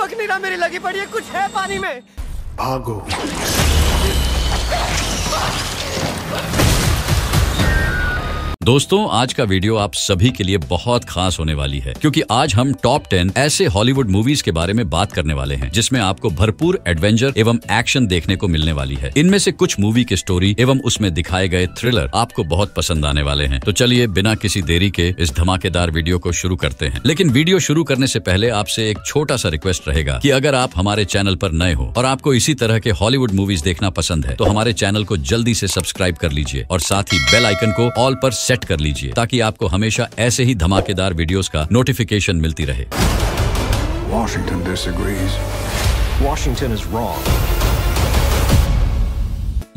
पकनीरा मेरी लगी पड़ी है कुछ है पानी में भागो दोस्तों आज का वीडियो आप सभी के लिए बहुत खास होने वाली है क्योंकि आज हम टॉप टेन ऐसे हॉलीवुड मूवीज के बारे में बात करने वाले हैं जिसमें आपको भरपूर एडवेंचर एवं एक्शन देखने को मिलने वाली है इनमें से कुछ मूवी की स्टोरी एवं उसमें दिखाए गए थ्रिलर आपको बहुत पसंद आने वाले हैं तो चलिए बिना किसी देरी के इस धमाकेदार वीडियो को शुरू करते हैं लेकिन वीडियो शुरू करने ऐसी पहले आपसे एक छोटा सा रिक्वेस्ट रहेगा की अगर आप हमारे चैनल आरोप नए हो और आपको इसी तरह के हॉलीवुड मूवीज देखना पसंद है तो हमारे चैनल को जल्दी ऐसी सब्सक्राइब कर लीजिए और साथ ही बेल आइकन को ऑल पर सेट कर लीजिए ताकि आपको हमेशा ऐसे ही धमाकेदार वीडियोस का नोटिफिकेशन मिलती रहे Washington Washington is is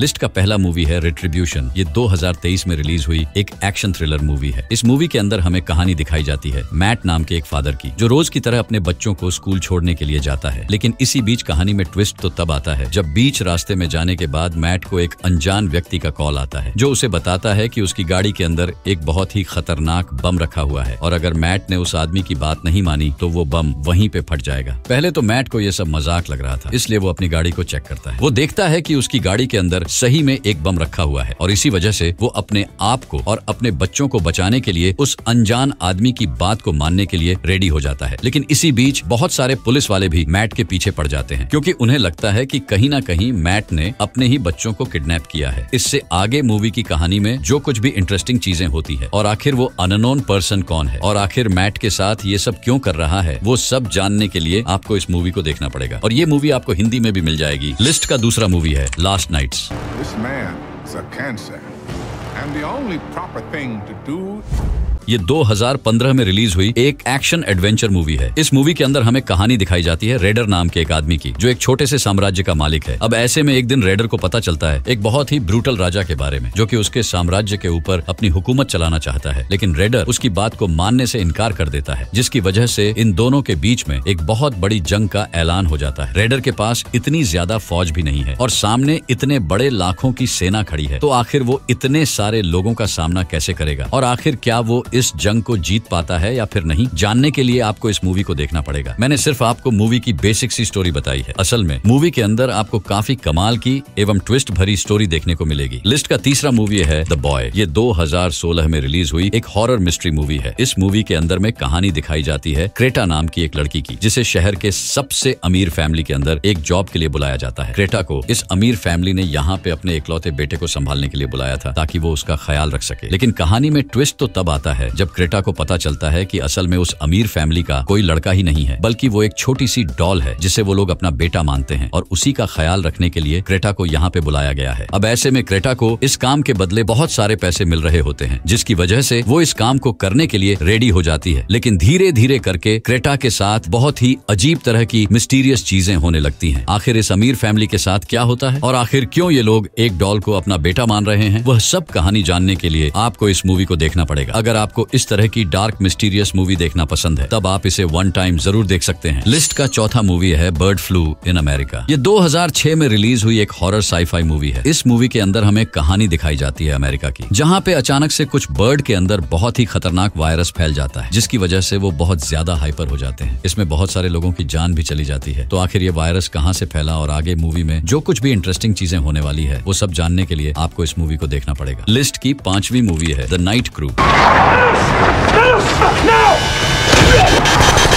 list का पहला मूवी है रिट्रीब्यूशन ये 2023 में रिलीज हुई एक एक्शन थ्रिलर मूवी है इस मूवी के अंदर हमें कहानी दिखाई जाती है मैट नाम के एक फादर की जो रोज की तरह अपने बच्चों को स्कूल छोड़ने के लिए जाता है लेकिन इसी बीच कहानी में ट्विस्ट तो तब आता है जब बीच रास्ते में जाने के बाद मैट को एक अनजान व्यक्ति का कॉल आता है जो उसे बताता है की उसकी गाड़ी के अंदर एक बहुत ही खतरनाक बम रखा हुआ है और अगर मैट ने उस आदमी की बात नहीं मानी तो वो बम वहीं पे फट जाएगा पहले तो मैट को यह सब मजाक लग रहा था इसलिए वो अपनी गाड़ी को चेक करता है वो देखता है की उसकी गाड़ी के अंदर सही में एक बम रखा हुआ है और इसी वजह से वो अपने आप को और अपने बच्चों को बचाने के लिए उस अनजान आदमी की बात को मानने के लिए रेडी हो जाता है लेकिन इसी बीच बहुत सारे पुलिस वाले भी मैट के पीछे पड़ जाते हैं क्योंकि उन्हें लगता है कि कहीं ना कहीं मैट ने अपने ही बच्चों को किडनैप किया है इससे आगे मूवी की कहानी में जो कुछ भी इंटरेस्टिंग चीजें होती है और आखिर वो अननोन पर्सन कौन है और आखिर मैट के साथ ये सब क्यों कर रहा है वो सब जानने के लिए आपको इस मूवी को देखना पड़ेगा और ये मूवी आपको हिंदी में भी मिल जाएगी लिस्ट का दूसरा मूवी है last nights This man is a cancer. And the only proper thing to do ये 2015 में रिलीज हुई एक एक्शन एडवेंचर मूवी है इस मूवी के अंदर हमें कहानी दिखाई जाती है रेडर नाम के एक आदमी की जो एक छोटे से साम्राज्य का मालिक है अब ऐसे में एक दिन रेडर को पता चलता है एक बहुत ही ब्रूटल राजा के बारे में जो की उसके साम्राज्य के ऊपर अपनी हुकूमत चलाना चाहता है लेकिन रेडर उसकी बात को मानने से इनकार कर देता है जिसकी वजह से इन दोनों के बीच में एक बहुत बड़ी जंग का ऐलान हो जाता है रेडर के पास इतनी ज्यादा फौज भी नहीं है और सामने इतने बड़े लाखों की सेना खड़ी है तो आखिर वो इतने सारे लोगों का सामना कैसे करेगा और आखिर क्या वो इस जंग को जीत पाता है या फिर नहीं जानने के लिए आपको इस मूवी को देखना पड़ेगा मैंने सिर्फ आपको मूवी की बेसिक सी स्टोरी बताई है असल में मूवी के अंदर आपको काफी कमाल की एवं ट्विस्ट भरी स्टोरी देखने को मिलेगी लिस्ट का तीसरा मूवी है द बॉय ये सोलह में रिलीज हुई एक हॉरर मिस्ट्री मूवी है इस मूवी के अंदर में कहानी दिखाई जाती है क्रेटा नाम की एक लड़की की जिसे शहर के सबसे अमीर फैमिली के अंदर एक जॉब के लिए बुलाया जाता है क्रेटा को इस अमीर फैमिली ने यहाँ पे अपने इकलौते बेटे को संभालने के लिए बुलाया था ताकि वो उसका ख्याल रख सके लेकिन कहानी में ट्विस्ट तो तब आता है है जब क्रेटा को पता चलता है कि असल में उस अमीर फैमिली का कोई लड़का ही नहीं है बल्कि वो एक छोटी सी डॉल है जिसे वो लोग अपना बेटा मानते हैं और उसी का ख्याल रखने के लिए क्रेटा को यहाँ पे बुलाया गया है अब ऐसे में क्रेटा को इस काम के बदले बहुत सारे पैसे मिल रहे होते हैं जिसकी वजह से वो इस काम को करने के लिए रेडी हो जाती है लेकिन धीरे धीरे करके क्रेटा के साथ बहुत ही अजीब तरह की मिस्टीरियस चीजें होने लगती है आखिर इस अमीर फैमिली के साथ क्या होता है और आखिर क्यों ये लोग एक डॉल को अपना बेटा मान रहे हैं वह सब कहानी जानने के लिए आपको इस मूवी को देखना पड़ेगा अगर आप आपको इस तरह की डार्क मिस्टीरियस मूवी देखना पसंद है तब आप इसे वन टाइम जरूर देख सकते हैं लिस्ट का चौथा मूवी है बर्ड फ्लू इन अमेरिका ये 2006 में रिलीज हुई एक हॉरर साईफाई मूवी है इस मूवी के अंदर हमें कहानी दिखाई जाती है अमेरिका की जहाँ पे अचानक से कुछ बर्ड के अंदर बहुत ही खतरनाक वायरस फैल जाता है जिसकी वजह से वो बहुत ज्यादा हाइपर हो जाते हैं इसमें बहुत सारे लोगों की जान भी चली जाती है तो आखिर ये वायरस कहाँ से फैला और आगे मूवी में जो कुछ भी इंटरेस्टिंग चीजें होने वाली है वो सब जानने के लिए आपको इस मूवी को देखना पड़ेगा लिस्ट की पांचवी मूवी है the night crew No! No!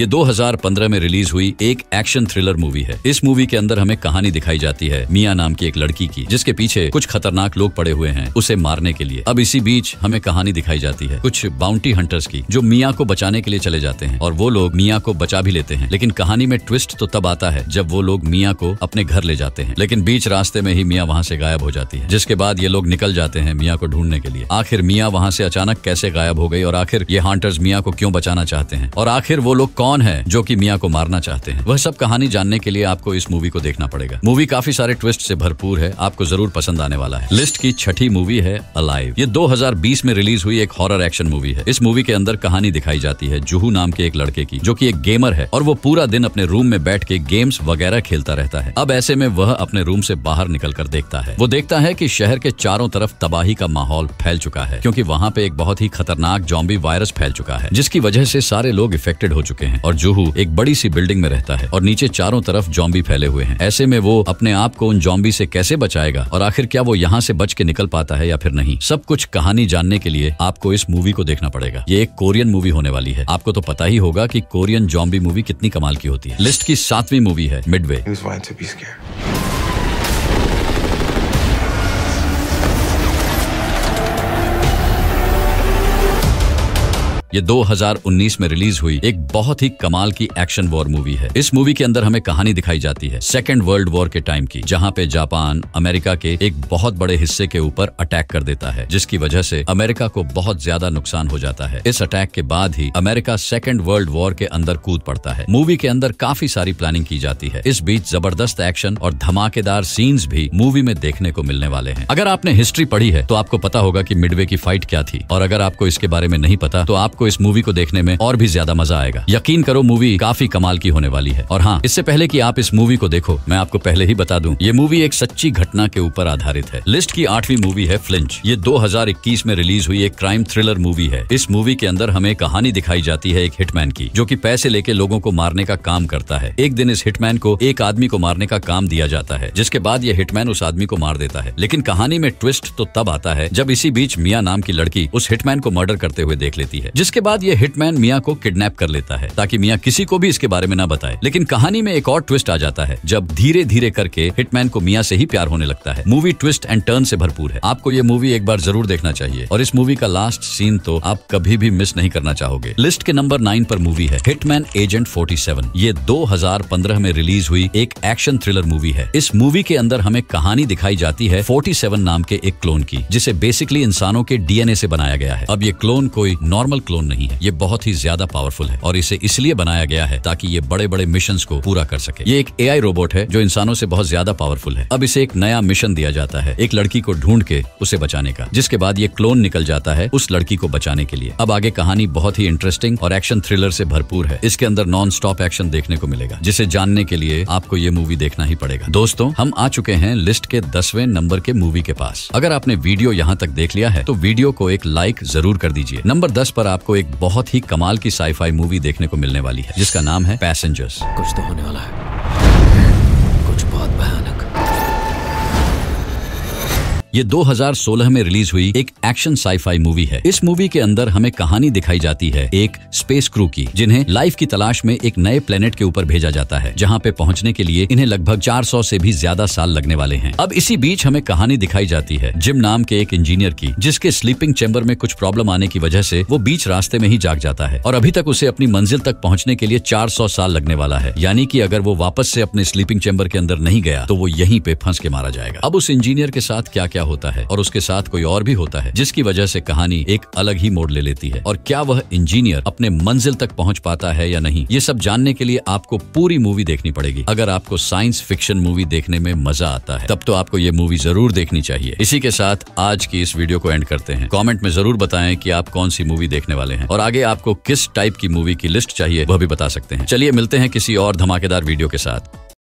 ये 2015 में रिलीज हुई एक एक्शन थ्रिलर मूवी है इस मूवी के अंदर हमें कहानी दिखाई जाती है मिया नाम की एक लड़की की जिसके पीछे कुछ खतरनाक लोग पड़े हुए हैं उसे मारने के लिए अब इसी बीच हमें कहानी दिखाई जाती है कुछ बाउंटी हंटर्स की जो मिया को बचाने के लिए चले जाते हैं और वो लोग मिया को बचा भी लेते हैं लेकिन कहानी में ट्विस्ट तो तब आता है जब वो लोग मिया को अपने घर ले जाते हैं लेकिन बीच रास्ते में ही मिया वहाँ से गायब हो जाती है जिसके बाद ये लोग निकल जाते हैं मिया को ढूंढने के लिए आखिर मिया वहाँ से अचानक कैसे गायब हो गई और आखिर ये हंटर्स मिया को क्यों बचाना चाहते हैं और आखिर वो लोग कौन कौन है जो कि मियाँ को मारना चाहते हैं वह सब कहानी जानने के लिए आपको इस मूवी को देखना पड़ेगा मूवी काफी सारे ट्विस्ट से भरपूर है आपको जरूर पसंद आने वाला है लिस्ट की छठी मूवी है अलाइव ये 2020 में रिलीज हुई एक हॉरर एक्शन मूवी है इस मूवी के अंदर कहानी दिखाई जाती है जुहू नाम के एक लड़के की जो की एक गेमर है और वो पूरा दिन अपने रूम में बैठ के गेम्स वगैरह खेलता रहता है अब ऐसे में वह अपने रूम से बाहर निकल कर देखता है वो देखता है की शहर के चारों तरफ तबाही का माहौल फैल चुका है क्यूँकी वहाँ पे एक बहुत ही खतरनाक जॉम्बी वायरस फैल चुका है जिसकी वजह से सारे लोग इफेक्टेड हो चुके हैं हैं और जूहू एक बड़ी सी बिल्डिंग में रहता है और नीचे चारों तरफ जॉम्बी फैले हुए हैं ऐसे में वो अपने आप को उन जॉम्बी से कैसे बचाएगा और आखिर क्या वो यहाँ से बच के निकल पाता है या फिर नहीं सब कुछ कहानी जानने के लिए आपको इस मूवी को देखना पड़ेगा ये एक कोरियन मूवी होने वाली है आपको तो पता ही होगा की कोरियन जॉम्बी मूवी कितनी कमाल की होती है लिस्ट की सातवीं मूवी है मिडवे ये 2019 में रिलीज हुई एक बहुत ही कमाल की एक्शन वॉर मूवी है इस मूवी के अंदर हमें कहानी दिखाई जाती है सेकेंड वर्ल्ड वॉर के टाइम की जहाँ पे जापान अमेरिका के एक बहुत बड़े हिस्से के ऊपर अटैक कर देता है जिसकी वजह से अमेरिका को बहुत ज्यादा नुकसान हो जाता है इस अटैक के बाद ही अमेरिका सेकेंड वर्ल्ड वॉर के अंदर कूद पड़ता है मूवी के अंदर काफी सारी प्लानिंग की जाती है इस बीच जबरदस्त एक्शन और धमाकेदार सीन्स भी मूवी में देखने को मिलने वाले हैं अगर आपने हिस्ट्री पढ़ी है तो आपको पता होगा की मिडवे की फाइट क्या थी और अगर आपको इसके बारे में नहीं पता तो आपको आपको इस मूवी को देखने में और भी ज्यादा मजा आएगा यकीन करो मूवी काफी कमाल की होने वाली है और हाँ इससे पहले की आप इस मूवी को देखो मैं आपको पहले ही बता दूँ ये मूवी एक सच्ची घटना के ऊपर आधारित है लिस्ट की आठवीं मूवी है फ्लिंच ये दो में रिलीज हुई एक क्राइम थ्रिलर मूवी है इस मूवी के अंदर हमें कहानी दिखाई जाती है एक हिटमैन की जो की पैसे लेके लोगों को मारने का काम करता है एक दिन इस हिटमैन को एक आदमी को मारने का काम दिया जाता है जिसके बाद ये हिटमैन उस आदमी को मार देता है लेकिन कहानी में ट्विस्ट तो तब आता है जब इसी बीच मिया नाम की लड़की उस हिटमैन को मर्डर करते हुए देख लेती है जिस इसके बाद ये हिटमैन मियाँ को किडनैप कर लेता है ताकि मियाँ किसी को भी इसके बारे में ना बताए लेकिन कहानी में एक और ट्विस्ट आ जाता है जब धीरे धीरे करके हिटमैन को मिया से ही प्यार होने लगता है मूवी ट्विस्ट एंड टर्न से भरपूर है आपको ये मूवी एक बार जरूर देखना चाहिए और इस मूवी का लास्ट सीन तो आप कभी भी मिस नहीं करना चाहोगे लिस्ट के नंबर नाइन पर मूवी है हिटमैन एजेंट फोर्टी सेवन ये पंद्रह में रिलीज हुई एक एक्शन थ्रिलर मूवी है इस मूवी के अंदर हमें कहानी दिखाई जाती है सेवन नाम के एक क्लोन की जिसे बेसिकली इंसानों के डीएनए से बनाया गया है अब ये क्लोन कोई नॉर्मल क्लोन स्टोन नहीं है ये बहुत ही ज्यादा पावरफुल है और इसे इसलिए बनाया गया है ताकि ये बड़े बड़े मिशन को पूरा कर सके ये एक ए रोबोट है जो इंसानों से बहुत ज्यादा पावरफुल है अब इसे एक नया मिशन दिया जाता है एक लड़की को ढूंढ के उसे बचाने का जिसके बाद ये क्लोन निकल जाता है उस लड़की को बचाने के लिए अब आगे कहानी बहुत ही इंटरेस्टिंग और एक्शन थ्रिलर से भरपूर है इसके अंदर नॉन स्टॉप एक्शन देखने को मिलेगा जिसे जानने के लिए आपको ये मूवी देखना ही पड़ेगा दोस्तों हम आ चुके हैं लिस्ट के दसवें नंबर के मूवी के पास अगर आपने वीडियो यहाँ तक देख लिया है तो वीडियो को एक लाइक जरूर कर दीजिए नंबर दस पर आपको आपको एक बहुत ही कमाल की साईफाई मूवी देखने को मिलने वाली है जिसका नाम है पैसेंजर्स कुछ तो होने वाला है ये 2016 में रिलीज हुई एक एक्शन साईफाई मूवी है इस मूवी के अंदर हमें कहानी दिखाई जाती है एक स्पेस क्रू की जिन्हें लाइफ की तलाश में एक नए प्लेनेट के ऊपर भेजा जाता है जहाँ पे पहुँचने के लिए इन्हें लगभग 400 से भी ज्यादा साल लगने वाले हैं अब इसी बीच हमें कहानी दिखाई जाती है जिम नाम के एक इंजीनियर की जिसके स्लीपिंग चैम्बर में कुछ प्रॉब्लम आने की वजह से वो बीच रास्ते में ही जाग जाता है और अभी तक उसे अपनी मंजिल तक पहुँचने के लिए चार साल लगने वाला है यानी की अगर वो वापस से अपने स्लीपिंग चैम्बर के अंदर नहीं गया तो वो यहीं पे फंस के मारा जाएगा अब उस इंजीनियर के साथ क्या क्या क्या होता है और उसके साथ कोई और भी होता है जिसकी वजह से कहानी एक अलग ही मोड़ ले लेती है और क्या वह इंजीनियर अपने मंजिल तक पहुंच पाता है या नहीं ये सब जानने के लिए आपको पूरी मूवी देखनी पड़ेगी अगर आपको साइंस फिक्शन मूवी देखने में मजा आता है तब तो आपको ये मूवी जरूर देखनी चाहिए इसी के साथ आज की इस वीडियो को एंड करते हैं कॉमेंट में जरूर बताए की आप कौन सी मूवी देखने वाले हैं और आगे आपको किस टाइप की मूवी की लिस्ट चाहिए वह भी बता सकते हैं चलिए मिलते हैं किसी और धमाकेदार वीडियो के साथ